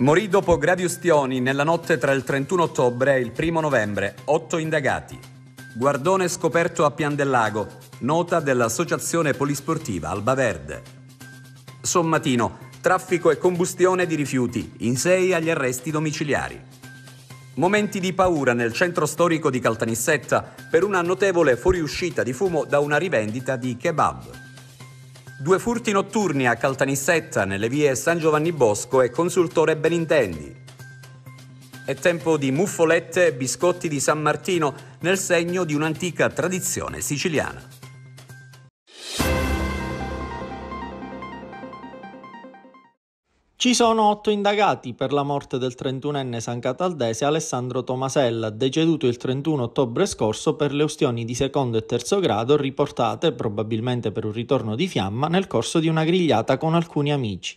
Morì dopo gravi ustioni nella notte tra il 31 ottobre e il 1 novembre, otto indagati. Guardone scoperto a Pian del Lago, nota dell'Associazione Polisportiva Alba Verde. Sommatino, traffico e combustione di rifiuti, in sei agli arresti domiciliari. Momenti di paura nel centro storico di Caltanissetta per una notevole fuoriuscita di fumo da una rivendita di kebab. Due furti notturni a Caltanissetta nelle vie San Giovanni Bosco e consultore Benintendi. È tempo di muffolette e biscotti di San Martino nel segno di un'antica tradizione siciliana. Ci sono otto indagati per la morte del 31enne San Cataldese Alessandro Tomasella, deceduto il 31 ottobre scorso per le ustioni di secondo e terzo grado riportate, probabilmente per un ritorno di fiamma, nel corso di una grigliata con alcuni amici.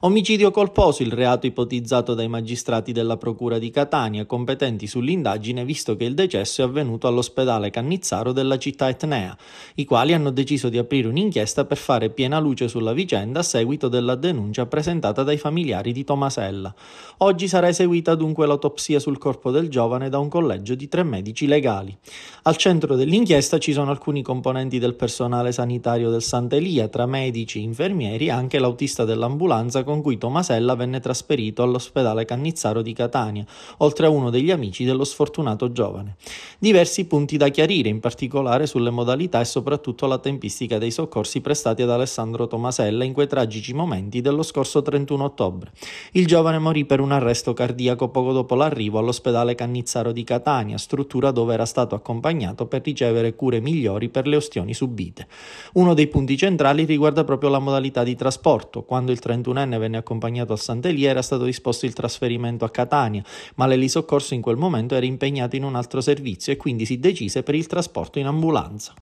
Omicidio colposo il reato ipotizzato dai magistrati della Procura di Catania, competenti sull'indagine visto che il decesso è avvenuto all'ospedale Cannizzaro della città etnea, i quali hanno deciso di aprire un'inchiesta per fare piena luce sulla vicenda a seguito della denuncia presentata dai familiari familiari di Tomasella. Oggi sarà eseguita dunque l'autopsia sul corpo del giovane da un collegio di tre medici legali. Al centro dell'inchiesta ci sono alcuni componenti del personale sanitario del Sant'Elia, tra medici, infermieri e anche l'autista dell'ambulanza con cui Tomasella venne trasferito all'ospedale Cannizzaro di Catania, oltre a uno degli amici dello sfortunato giovane. Diversi punti da chiarire, in particolare sulle modalità e soprattutto la tempistica dei soccorsi prestati ad Alessandro Tomasella in quei tragici momenti dello scorso 31 ottobre ottobre. Il giovane morì per un arresto cardiaco poco dopo l'arrivo all'ospedale Cannizzaro di Catania, struttura dove era stato accompagnato per ricevere cure migliori per le ostioni subite. Uno dei punti centrali riguarda proprio la modalità di trasporto. Quando il 31enne venne accompagnato a Sant'Elia era stato disposto il trasferimento a Catania, ma l'elisoccorso in quel momento era impegnato in un altro servizio e quindi si decise per il trasporto in ambulanza.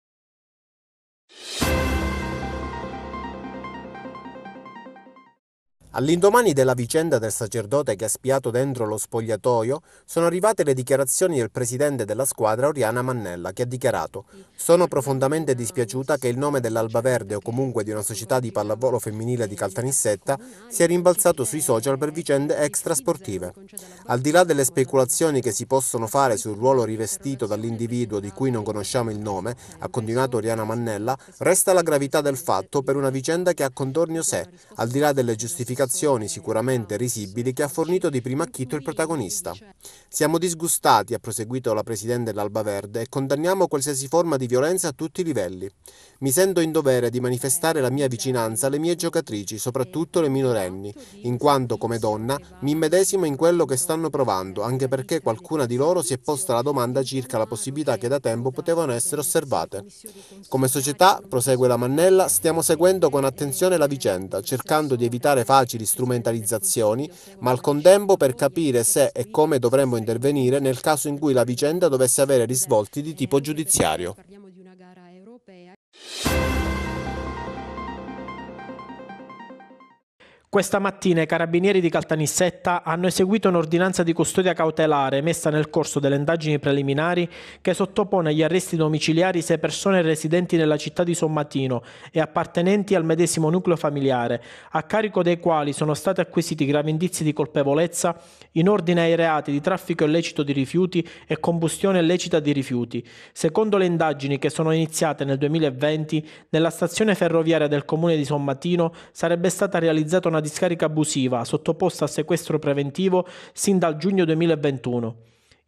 All'indomani della vicenda del sacerdote che ha spiato dentro lo spogliatoio, sono arrivate le dichiarazioni del presidente della squadra Oriana Mannella, che ha dichiarato «Sono profondamente dispiaciuta che il nome dell'Albaverde o comunque di una società di pallavolo femminile di Caltanissetta sia rimbalzato sui social per vicende extrasportive. Al di là delle speculazioni che si possono fare sul ruolo rivestito dall'individuo di cui non conosciamo il nome, ha continuato Oriana Mannella, resta la gravità del fatto per una vicenda che ha contorni sé, al di là delle giustificazioni giustificazioni sicuramente risibili che ha fornito di primo acchito il protagonista. Siamo disgustati, ha proseguito la Presidente dell'Alba Verde, e condanniamo qualsiasi forma di violenza a tutti i livelli. Mi sento in dovere di manifestare la mia vicinanza alle mie giocatrici, soprattutto le minorenni, in quanto come donna mi immedesimo in quello che stanno provando, anche perché qualcuna di loro si è posta la domanda circa la possibilità che da tempo potevano essere osservate. Come società, prosegue la Mannella, stiamo seguendo con attenzione la vicenda, cercando di evitare facili facili strumentalizzazioni, ma al contempo per capire se e come dovremmo intervenire nel caso in cui la vicenda dovesse avere risvolti di tipo giudiziario. Questa mattina i carabinieri di Caltanissetta hanno eseguito un'ordinanza di custodia cautelare messa nel corso delle indagini preliminari che sottopone agli arresti domiciliari sei persone residenti nella città di Sommatino e appartenenti al medesimo nucleo familiare, a carico dei quali sono stati acquisiti gravi indizi di colpevolezza in ordine ai reati di traffico illecito di rifiuti e combustione illecita di rifiuti. Secondo le indagini che sono iniziate nel 2020, nella stazione ferroviaria del comune di Sommatino sarebbe stata realizzata una discarica abusiva, sottoposta a sequestro preventivo sin dal giugno 2021.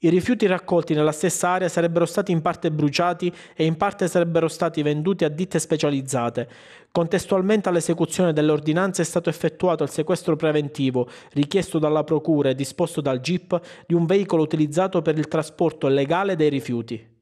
I rifiuti raccolti nella stessa area sarebbero stati in parte bruciati e in parte sarebbero stati venduti a ditte specializzate. Contestualmente all'esecuzione dell'ordinanza è stato effettuato il sequestro preventivo, richiesto dalla Procura e disposto dal GIP, di un veicolo utilizzato per il trasporto illegale dei rifiuti.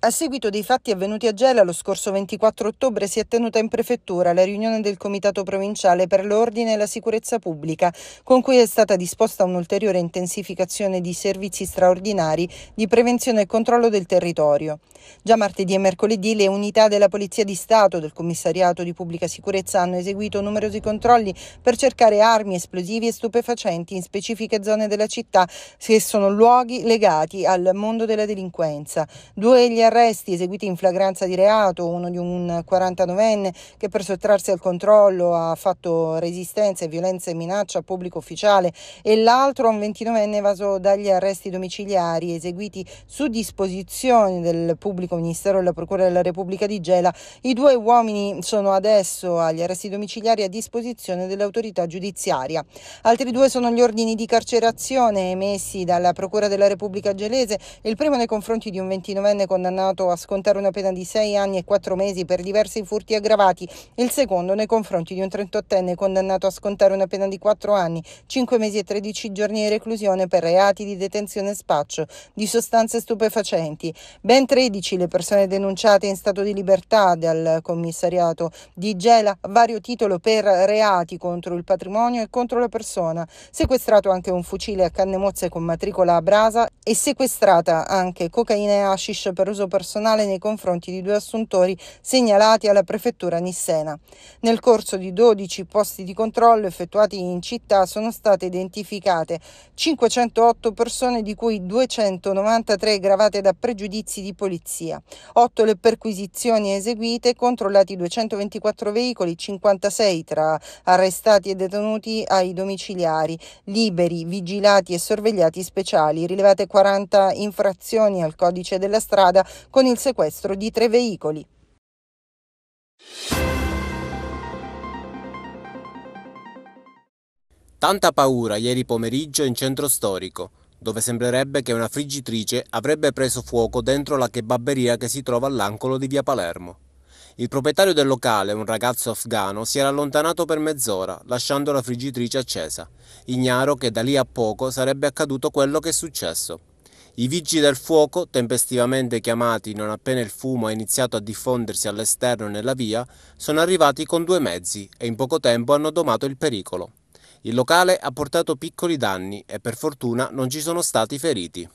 A seguito dei fatti avvenuti a Gela lo scorso 24 ottobre si è tenuta in prefettura la riunione del Comitato Provinciale per l'Ordine e la Sicurezza Pubblica, con cui è stata disposta un'ulteriore intensificazione di servizi straordinari di prevenzione e controllo del territorio. Già martedì e mercoledì le unità della Polizia di Stato del Commissariato di Pubblica Sicurezza hanno eseguito numerosi controlli per cercare armi, esplosivi e stupefacenti in specifiche zone della città che sono luoghi legati al mondo della delinquenza. Due gli arresti eseguiti in flagranza di reato, uno di un 49enne che per sottrarsi al controllo ha fatto resistenza e violenza e minaccia a pubblico ufficiale e l'altro un 29enne evaso dagli arresti domiciliari eseguiti su disposizione del pubblico ministero e della Procura della Repubblica di Gela. I due uomini sono adesso agli arresti domiciliari a disposizione dell'autorità giudiziaria. Altri due sono gli ordini di carcerazione emessi dalla Procura della Repubblica gelese, il primo nei confronti di un 29enne condannato condannato a scontare una pena di 6 anni e 4 mesi per diversi furti aggravati, il secondo nei confronti di un 38enne condannato a scontare una pena di 4 anni, 5 mesi e 13 giorni di reclusione per reati di detenzione e spaccio di sostanze stupefacenti. Ben 13 le persone denunciate in stato di libertà dal commissariato di Gela vario titolo per reati contro il patrimonio e contro la persona. Sequestrato anche un fucile a canne mozze con matricola a brasa e sequestrata anche cocaina e hashish per uso personale nei confronti di due assuntori segnalati alla prefettura Nissena. Nel corso di 12 posti di controllo effettuati in città sono state identificate 508 persone di cui 293 gravate da pregiudizi di polizia, 8 le perquisizioni eseguite, controllati 224 veicoli, 56 tra arrestati e detenuti ai domiciliari, liberi, vigilati e sorvegliati speciali, rilevate 40 infrazioni al codice della strada con il sequestro di tre veicoli. Tanta paura ieri pomeriggio in centro storico, dove sembrerebbe che una friggitrice avrebbe preso fuoco dentro la kebabberia che si trova all'angolo di via Palermo. Il proprietario del locale, un ragazzo afgano, si era allontanato per mezz'ora, lasciando la friggitrice accesa, ignaro che da lì a poco sarebbe accaduto quello che è successo. I vigili del fuoco, tempestivamente chiamati non appena il fumo ha iniziato a diffondersi all'esterno e nella via, sono arrivati con due mezzi e in poco tempo hanno domato il pericolo. Il locale ha portato piccoli danni e per fortuna non ci sono stati feriti.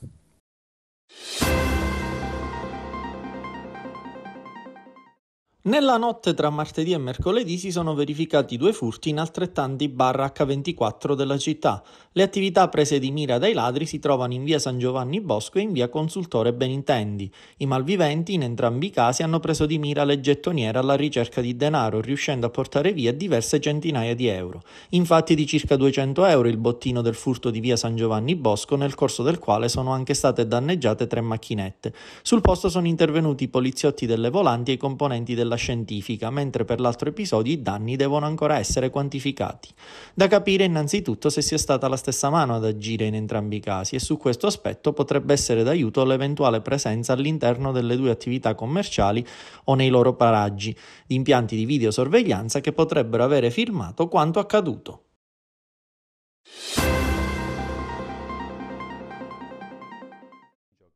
Nella notte tra martedì e mercoledì si sono verificati due furti in altrettanti bar H24 della città. Le attività prese di mira dai ladri si trovano in via San Giovanni Bosco e in via Consultore Benintendi. I malviventi in entrambi i casi hanno preso di mira le gettoniere alla ricerca di denaro, riuscendo a portare via diverse centinaia di euro. Infatti di circa 200 euro il bottino del furto di via San Giovanni Bosco, nel corso del quale sono anche state danneggiate tre macchinette. Sul posto sono intervenuti i poliziotti delle volanti e i componenti della domanda scientifica, mentre per l'altro episodio i danni devono ancora essere quantificati. Da capire innanzitutto se sia stata la stessa mano ad agire in entrambi i casi e su questo aspetto potrebbe essere d'aiuto l'eventuale presenza all'interno delle due attività commerciali o nei loro paraggi di impianti di videosorveglianza che potrebbero avere filmato quanto accaduto.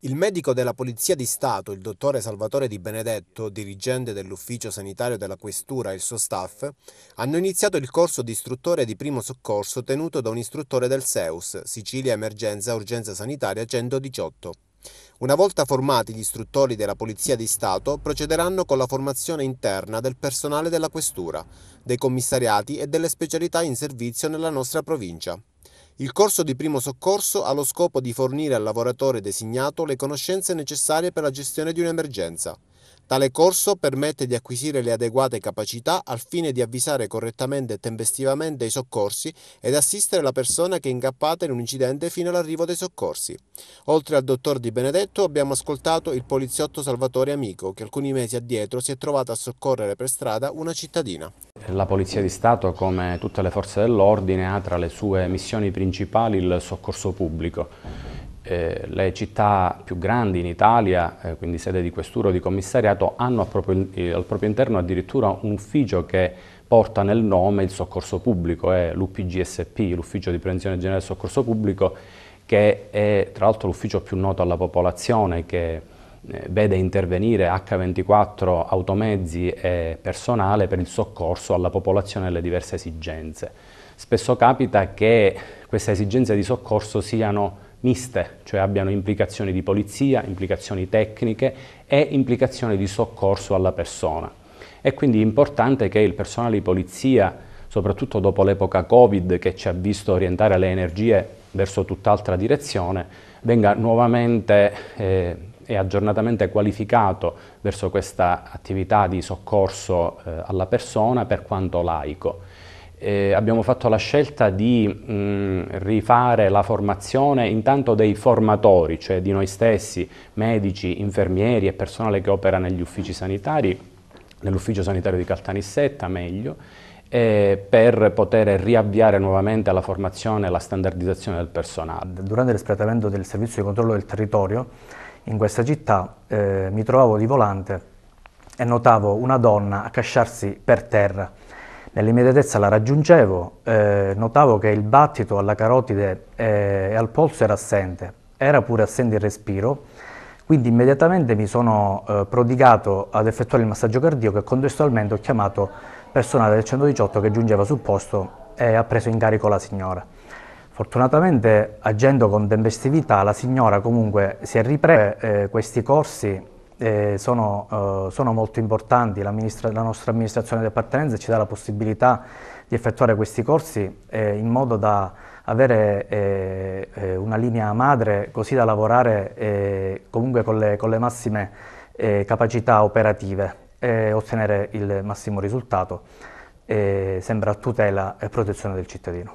Il medico della Polizia di Stato, il dottore Salvatore Di Benedetto, dirigente dell'ufficio sanitario della Questura e il suo staff, hanno iniziato il corso di istruttore di primo soccorso tenuto da un istruttore del SEUS, Sicilia Emergenza Urgenza Sanitaria 118. Una volta formati gli istruttori della Polizia di Stato procederanno con la formazione interna del personale della Questura, dei commissariati e delle specialità in servizio nella nostra provincia. Il corso di primo soccorso ha lo scopo di fornire al lavoratore designato le conoscenze necessarie per la gestione di un'emergenza. Tale corso permette di acquisire le adeguate capacità al fine di avvisare correttamente e tempestivamente i soccorsi ed assistere la persona che è incappata in un incidente fino all'arrivo dei soccorsi. Oltre al dottor Di Benedetto abbiamo ascoltato il poliziotto Salvatore Amico che alcuni mesi addietro si è trovato a soccorrere per strada una cittadina. La Polizia di Stato, come tutte le forze dell'ordine, ha tra le sue missioni principali il soccorso pubblico eh, le città più grandi in Italia, eh, quindi sede di questura o di commissariato, hanno proprio, eh, al proprio interno addirittura un ufficio che porta nel nome il soccorso pubblico, è l'UPGSP, l'Ufficio di Prevenzione Generale del Soccorso Pubblico, che è tra l'altro l'ufficio più noto alla popolazione, che eh, vede intervenire H24 automezzi e personale per il soccorso alla popolazione e alle diverse esigenze. Spesso capita che queste esigenze di soccorso siano miste, cioè abbiano implicazioni di polizia, implicazioni tecniche e implicazioni di soccorso alla persona. È quindi importante che il personale di polizia, soprattutto dopo l'epoca Covid che ci ha visto orientare le energie verso tutt'altra direzione, venga nuovamente eh, e aggiornatamente qualificato verso questa attività di soccorso eh, alla persona per quanto laico eh, abbiamo fatto la scelta di mh, mm, rifare la formazione intanto dei formatori, cioè di noi stessi, medici, infermieri e personale che opera negli uffici sanitari, nell'ufficio sanitario di Caltanissetta meglio, eh, per poter riavviare nuovamente la formazione e la standardizzazione del personale. Durante l'espletamento del servizio di controllo del territorio in questa città eh, mi trovavo di volante e notavo una donna accasciarsi per terra Nell'immediatezza la raggiungevo, eh, notavo che il battito alla carotide eh, e al polso era assente, era pure assente il respiro, quindi immediatamente mi sono eh, prodigato ad effettuare il massaggio cardiaco e contestualmente ho chiamato personale del 118 che giungeva sul posto e ha preso in carico la signora. Fortunatamente agendo con tempestività la signora comunque si è ripresa eh, questi corsi eh, sono, eh, sono, molto importanti, la nostra amministrazione di appartenenza ci dà la possibilità di effettuare questi corsi eh, in modo da avere eh, eh, una linea madre così da lavorare eh, comunque con le, con le massime capacità operative e ottenere il massimo risultato sempre a tutela e protezione del cittadino.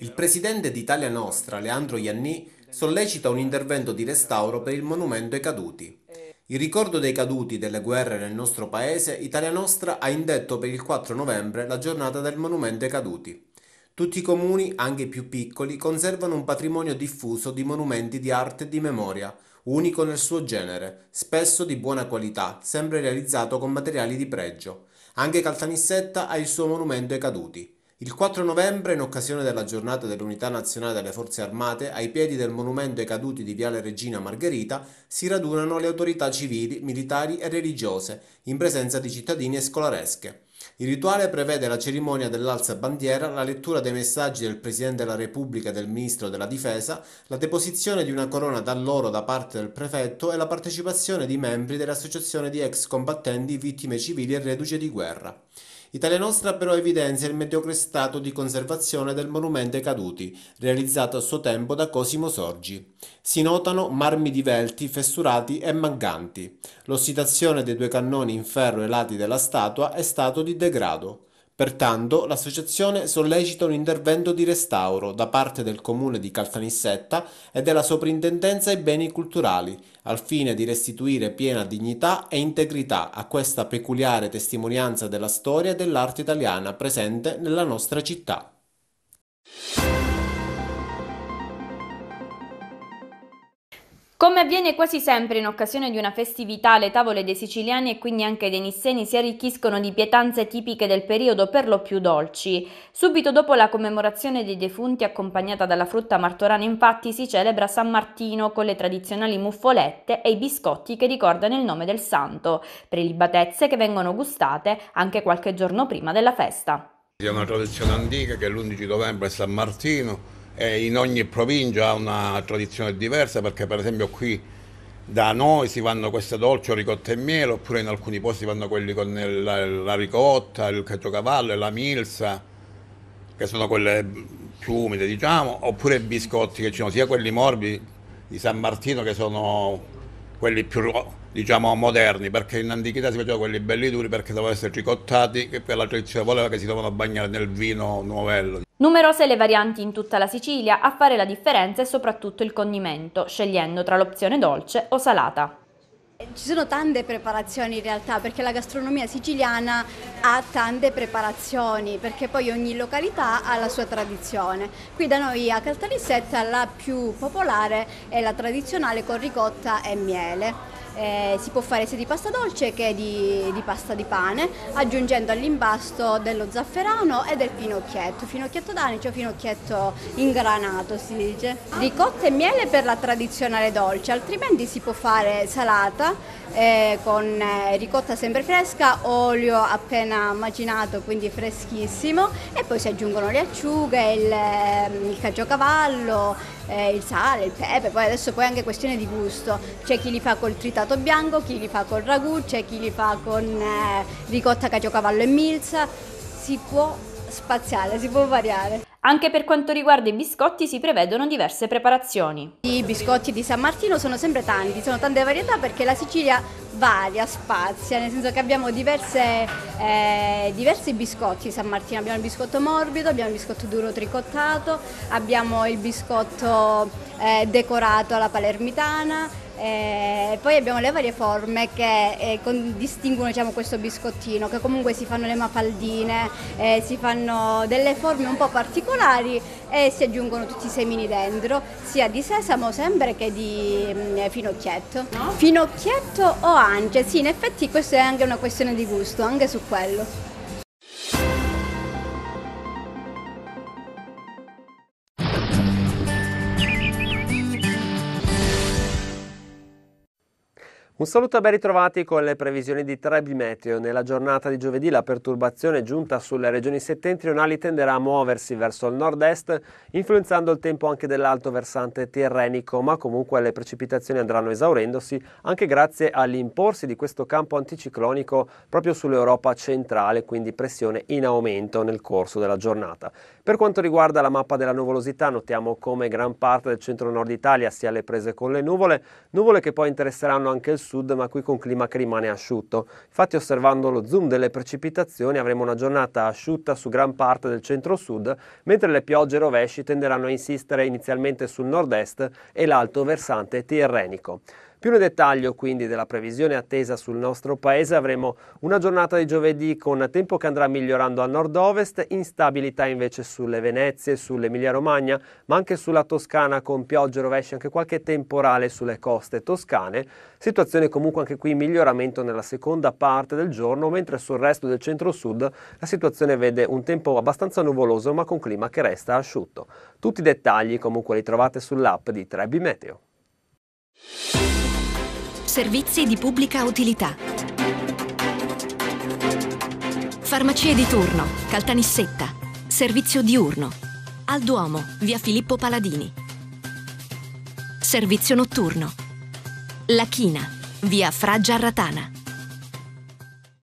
Il presidente d'Italia Nostra, Leandro Ianni, sollecita un intervento di restauro per il monumento ai caduti. In ricordo dei caduti delle guerre nel nostro paese, Italia Nostra ha indetto per il 4 novembre la giornata del monumento ai caduti. Tutti i comuni, anche i più piccoli, conservano un patrimonio diffuso di monumenti di arte e di memoria, unico nel suo genere, spesso di buona qualità, sempre realizzato con materiali di pregio. Anche Caltanissetta ha il suo monumento ai caduti. Il 4 novembre, in occasione della giornata dell'Unità Nazionale delle Forze Armate, ai piedi del monumento ai caduti di Viale Regina Margherita, si radunano le autorità civili, militari e religiose, in presenza di cittadini e scolaresche. Il rituale prevede la cerimonia dell'alza bandiera, la lettura dei messaggi del Presidente della Repubblica e del Ministro della Difesa, la deposizione di una corona dall'oro da parte del prefetto e la partecipazione di membri dell'associazione di ex combattenti, vittime civili e reduce di guerra. Italia Nostra però evidenzia il mediocre stato di conservazione del monumento ai caduti, realizzato a suo tempo da Cosimo Sorgi. Si notano marmi divelti, fessurati e mancanti. L'ossidazione dei due cannoni in ferro ai lati della statua è stato di degrado. Pertanto l'associazione sollecita un intervento di restauro da parte del comune di Caltanissetta e della Soprintendenza ai beni culturali, al fine di restituire piena dignità e integrità a questa peculiare testimonianza della storia e dell'arte italiana presente nella nostra città. Come avviene quasi sempre in occasione di una festività, le tavole dei siciliani e quindi anche dei nisseni si arricchiscono di pietanze tipiche del periodo per lo più dolci. Subito dopo la commemorazione dei defunti accompagnata dalla frutta martorana infatti si celebra San Martino con le tradizionali muffolette e i biscotti che ricordano il nome del santo, prelibatezze che vengono gustate anche qualche giorno prima della festa. È una tradizione antica che l'11 novembre è San Martino eh, in ogni provincia ha una tradizione diversa perché per esempio qui da noi si vanno queste dolci o ricotta e miele oppure in alcuni posti vanno quelli con la, la ricotta, il caciocavallo e la milza che sono quelle più umide diciamo oppure i biscotti che ci sono sia quelli morbidi di San Martino che sono quelli più diciamo moderni, perché in antichità si facevano quelli belli duri perché dovevano essere ricottati e per la tradizione voleva che si dovevano bagnare nel vino novello. Numerose le varianti in tutta la Sicilia, a fare la differenza è soprattutto il condimento, scegliendo tra l'opzione dolce o salata. Ci sono tante preparazioni in realtà perché la gastronomia siciliana ha tante preparazioni perché poi ogni località ha la sua tradizione. Qui da noi a Caltanissetta la più popolare è la tradizionale con ricotta e miele. Eh, si può fare sia di pasta dolce che di, di pasta di pane, aggiungendo all'imbasto dello zafferano e del finocchietto, finocchietto d'anice o finocchietto ingranato si dice. Ricotta e miele per la tradizionale dolce, altrimenti si può fare salata eh, con eh, ricotta sempre fresca, olio appena macinato quindi freschissimo e poi si aggiungono le acciughe, il, ehm, il caciocavallo, eh, il sale, il pepe, poi adesso poi è anche questione di gusto, c'è chi li fa col tritato bianco, chi li fa col ragù, c'è chi li fa con eh, ricotta caciocavallo e milza, si può spaziale, si può variare. Anche per quanto riguarda i biscotti si prevedono diverse preparazioni. I biscotti di San Martino sono sempre tanti, sono tante varietà perché la Sicilia varia, spazia, nel senso che abbiamo diverse, eh, diversi biscotti di San Martino, abbiamo il biscotto morbido, abbiamo il biscotto duro tricottato, abbiamo il biscotto eh, decorato alla palermitana, eh, poi abbiamo le varie forme che eh, con, distinguono diciamo, questo biscottino, che comunque si fanno le mafaldine, eh, si fanno delle forme un po' particolari e si aggiungono tutti i semini dentro, sia di sesamo sempre che di mh, mm, finocchietto. No? Finocchietto o ance, sì in effetti questa è anche una questione di gusto, anche su quello. Un saluto e ben ritrovati con le previsioni di Trebi Meteo. Nella giornata di giovedì la perturbazione giunta sulle regioni settentrionali tenderà a muoversi verso il nord-est, influenzando il tempo anche dell'alto versante tirrenico, ma comunque le precipitazioni andranno esaurendosi anche grazie all'imporsi di questo campo anticiclonico proprio sull'Europa centrale, quindi pressione in aumento nel corso della giornata. Per quanto riguarda la mappa della nuvolosità, notiamo come gran parte del centro-nord Italia sia alle prese con le nuvole, nuvole che poi interesseranno anche il sud, ma qui con clima che rimane asciutto. Infatti osservando lo zoom delle precipitazioni avremo una giornata asciutta su gran parte del centro-sud, mentre le piogge rovesci tenderanno a insistere inizialmente sul nord-est e l'alto versante tirrenico. Più nel dettaglio quindi della previsione attesa sul nostro paese avremo una giornata di giovedì con tempo che andrà migliorando a nord-ovest, instabilità invece sulle Venezie, sull'Emilia Romagna, ma anche sulla Toscana con piogge, rovesci, anche qualche temporale sulle coste toscane. Situazione comunque anche qui in miglioramento nella seconda parte del giorno, mentre sul resto del centro-sud la situazione vede un tempo abbastanza nuvoloso ma con clima che resta asciutto. Tutti i dettagli comunque li trovate sull'app di Trebi Meteo. Servizi di pubblica utilità. Farmacie di turno, Caltanissetta, servizio diurno. Al Duomo, via Filippo Paladini. Servizio notturno. La China, via Fra Giarratana.